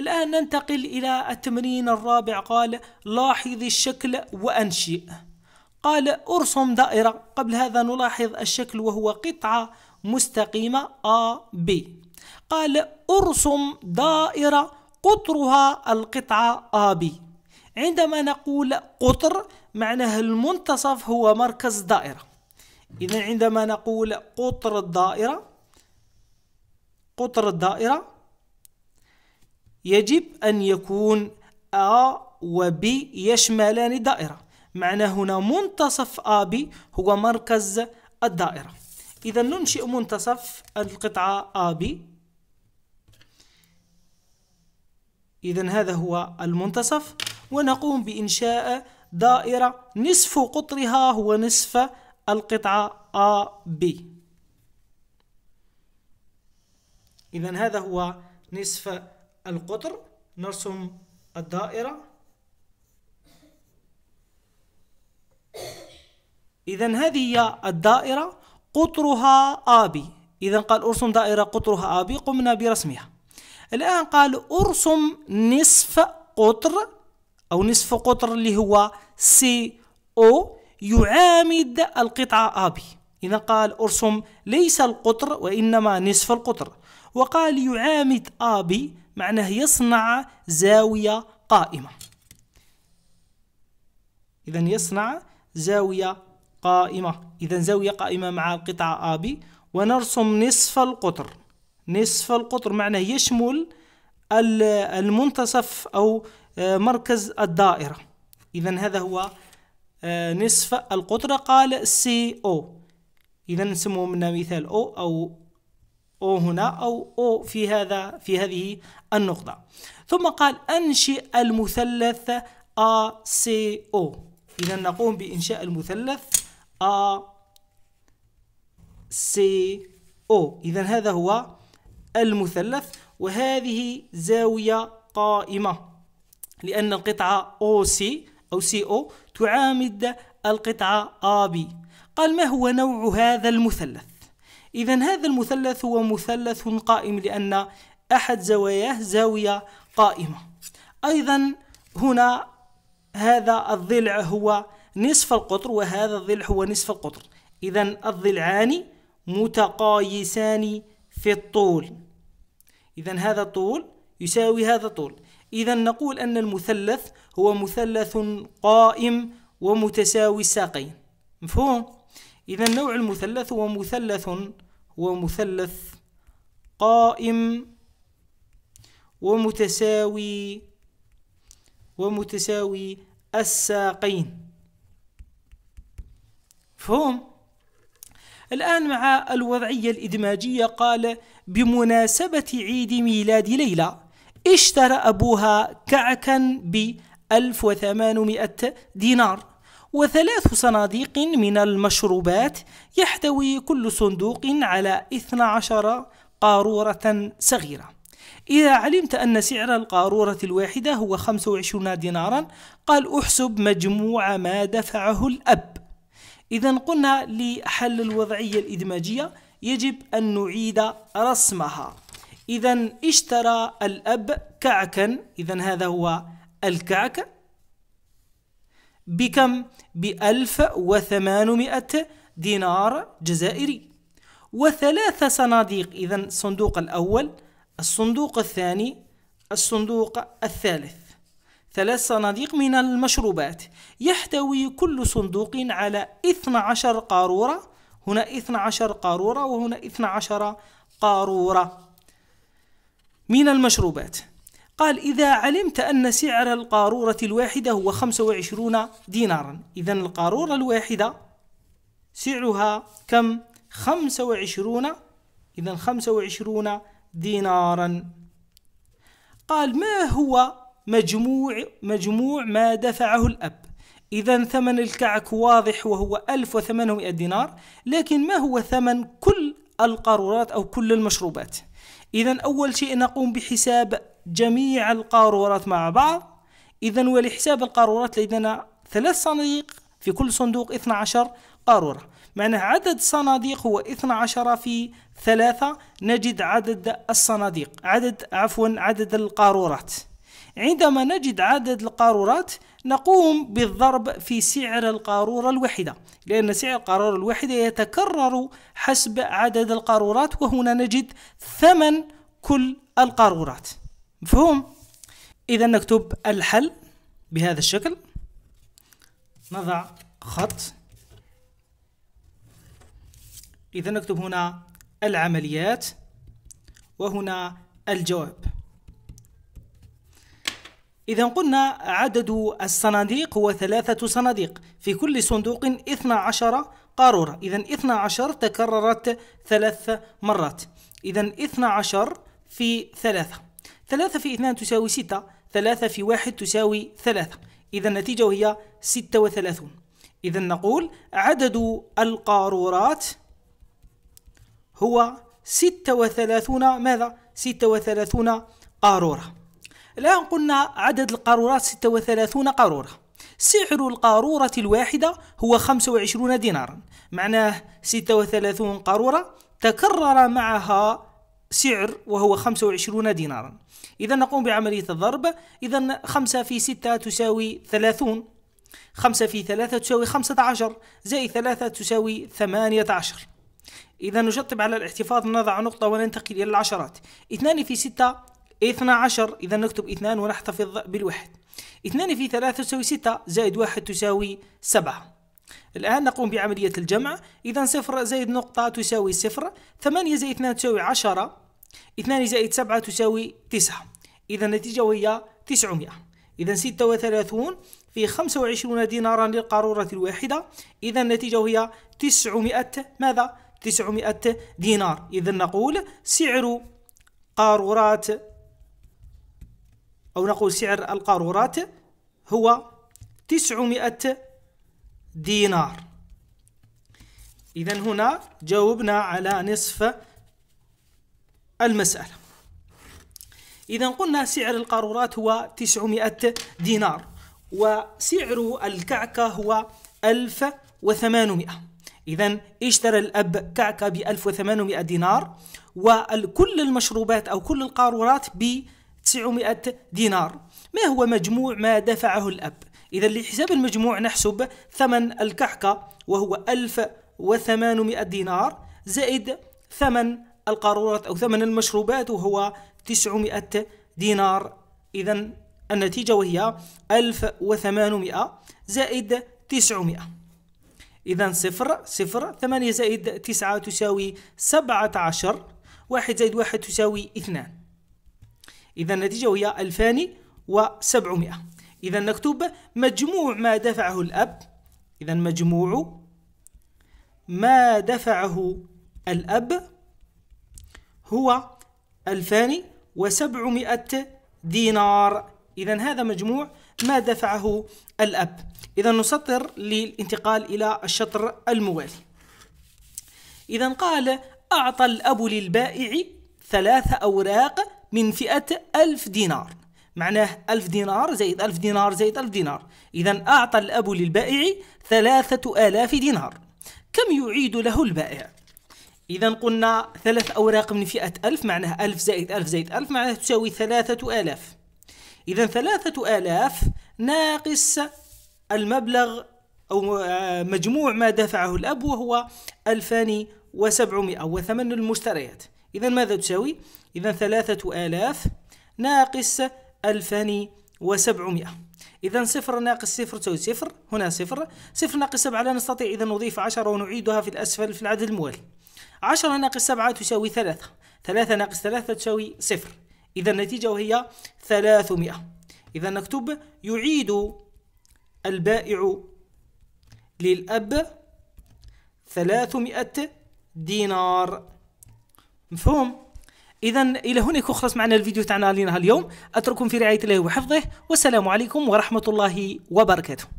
الآن ننتقل إلى التمرين الرابع قال لاحظ الشكل وأنشئ قال ارسم دائرة قبل هذا نلاحظ الشكل وهو قطعة مستقيمة A B قال ارسم دائرة قطرها القطعة A B عندما نقول قطر معناه المنتصف هو مركز دائرة إذا عندما نقول قطر الدائرة قطر الدائرة يجب أن يكون أ B يشملان الدائرة معنى هنا منتصف AB هو مركز الدائرة إذا ننشئ منتصف القطعة AB إذا هذا هو المنتصف ونقوم بإنشاء دائرة نصف قطرها هو نصف القطعة AB إذا هذا هو نصف القطر نرسم الدائرة إذا هذه هي الدائرة قطرها آبي إذا قال أرسم دائرة قطرها آبي قمنا برسمها الآن قال أرسم نصف قطر أو نصف قطر اللي هو سي أو يعامد القطعة آبي إذا قال أرسم ليس القطر وإنما نصف القطر وقال يعامد أبي معناه يصنع زاوية قائمة إذا يصنع زاوية قائمة إذا زاوية قائمة مع القطعة أبي ونرسم نصف القطر نصف القطر معناه يشمل المنتصف أو آه، مركز الدائرة إذا هذا هو آه، نصف القطر قال سي أو إذا نسموه منا مثال أو أو أو هنا أو أو في هذا في هذه النقطة ثم قال أنشئ المثلث A C O إذا نقوم بإنشاء المثلث A C O إذا هذا هو المثلث وهذه زاوية قائمة لأن القطعة سي أو او تعامد القطعة بي قال ما هو نوع هذا المثلث إذا هذا المثلث هو مثلث قائم لأن أحد زواياه زاوية قائمة أيضا هنا هذا الضلع هو نصف القطر وهذا الضلع هو نصف القطر إذا الضلعان متقايسان في الطول إذا هذا الطول يساوي هذا الطول إذا نقول أن المثلث هو مثلث قائم ومتساوي الساقين مفهوم؟ إذا النوع المثلث هو مثلث هو مثلث قائم ومتساوي ومتساوي الساقين فهم الآن مع الوضعية الإدماجية قال بمناسبة عيد ميلاد ليلى اشترى أبوها كعكا ب 1800 دينار وثلاث صناديق من المشروبات يحتوي كل صندوق على 12 قارورة صغيرة إذا علمت أن سعر القارورة الواحدة هو 25 دينارا قال أحسب مجموع ما دفعه الأب إذا قلنا لحل الوضعية الإدماجية يجب أن نعيد رسمها إذا اشترى الأب كعكا إذا هذا هو الكعك بكم؟ بألف وثمانمائة دينار جزائري وثلاث صناديق إذا الصندوق الأول الصندوق الثاني الصندوق الثالث ثلاث صناديق من المشروبات يحتوي كل صندوق على 12 قارورة هنا 12 قارورة وهنا 12 قارورة من المشروبات قال إذا علمت أن سعر القارورة الواحدة هو 25 دينارا إذا القارورة الواحدة سعرها كم 25 إذا 25 دينارا قال ما هو مجموع مجموع ما دفعه الأب إذا ثمن الكعك واضح وهو 1800 دينار لكن ما هو ثمن كل القارورات أو كل المشروبات إذا أول شيء نقوم بحساب جميع القارورات مع بعض اذا ولحساب القارورات لدينا ثلاث صناديق في كل صندوق 12 قارورة معناه عدد الصناديق هو 12 في ثلاثة نجد عدد الصناديق عدد عفوا عدد القارورات عندما نجد عدد القارورات نقوم بالضرب في سعر القارورة الواحدة لأن سعر القارورة الواحدة يتكرر حسب عدد القارورات وهنا نجد ثمن كل القارورات مفهوم إذا نكتب الحل بهذا الشكل نضع خط إذا نكتب هنا العمليات وهنا الجواب إذا قلنا عدد الصناديق هو ثلاثة صناديق في كل صندوق 12 قارورة إذا 12 تكررت ثلاث مرات إذا 12 في ثلاثة ثلاثة في اثنان تساوي ستة ثلاثة في واحد تساوي ثلاثة إذا النتيجة هي ستة وثلاثون إذا نقول عدد القارورات هو ستة وثلاثون ماذا؟ ستة وثلاثون قارورة الآن قلنا عدد القارورات ستة وثلاثون قارورة سعر القارورة الواحدة هو 25 دينارا معناه 36 قارورة تكرر معها سعر وهو 25 دينارا إذا نقوم بعملية الضرب إذا 5 في 6 تساوي 30 5 في 3 تساوي 15 زائد 3 تساوي 18 إذا نشطب على الاحتفاظ نضع نقطة وننتقل إلى العشرات 2 في 6 12 إذا نكتب 2 ونحتفظ بالواحد 2 في 3 تساوي 6 زائد 1 تساوي 7 الآن نقوم بعملية الجمع إذا صفر زائد نقطة تساوي صفر ثمانية زائد اثنان تساوي عشرة اثنان زائد سبعة تساوي تسعة إذا النتيجة هي تسعمائة إذا ستة وثلاثون في خمسة وعشرون دينارا للقارورة الواحدة إذا النتيجة هي تسعمائة ماذا؟ تسعمائة دينار إذا نقول سعر قارورات أو نقول سعر القارورات هو تسعمائة دينار إذا هنا جاوبنا على نصف المسألة إذا قلنا سعر القارورات هو 900 دينار وسعر الكعكة هو 1800 إذا اشترى الأب كعكة ب 1800 دينار وكل المشروبات أو كل القارورات ب 900 دينار ما هو مجموع ما دفعه الأب إذا لحساب المجموع نحسب ثمن الكحكة وهو 1800 دينار زائد ثمن القارورات أو ثمن المشروبات وهو 900 دينار إذا النتيجة وهي 1800 زائد 900 إذا صفر صفر ثمانية زائد تسعة تساوي سبعة عشر واحد زائد واحد تساوي اثنان إذا النتيجة وهي ألفان وسبعمائة إذا نكتب مجموع ما دفعه الأب إذا مجموع ما دفعه الأب هو ألفان وسبعمائة دينار إذا هذا مجموع ما دفعه الأب إذا نسطر للانتقال إلى الشطر الموالي إذا قال أعطى الأب للبائع ثلاث أوراق من فئة ألف دينار معناه ألف دينار زائد ألف دينار زائد ألف دينار إذا أعطى الأب للبائع ثلاثة آلاف دينار كم يعيد له البائع؟ إذا قلنا ثلاث أوراق من فئة ألف معناه ألف زائد ألف زائد ألف معناه تساوي ثلاثة آلاف إذا ثلاثة آلاف ناقص المبلغ أو آه، مجموع ما دفعه الأب وهو ألفان وسبعمائة وثمن المشتريات إذا ماذا تساوي؟ إذا ثلاثة آلاف ناقص 2700 إذا صفر ناقص صفر تساوي صفر هنا صفر صفر ناقص سبعة لا نستطيع إذا نضيف عشرة ونعيدها في الأسفل في العدد الموالي عشرة ناقص سبعة تساوي ثلاثة ثلاثة ناقص ثلاثة تساوي صفر إذا النتيجة وهي ثلاثمائة إذا نكتب يعيد البائع للأب ثلاثمائة دينار مفهوم؟ اذا الى هنا يكون خلص معنا الفيديو تاعنا لنا اليوم اترككم في رعايه الله وحفظه والسلام عليكم ورحمه الله وبركاته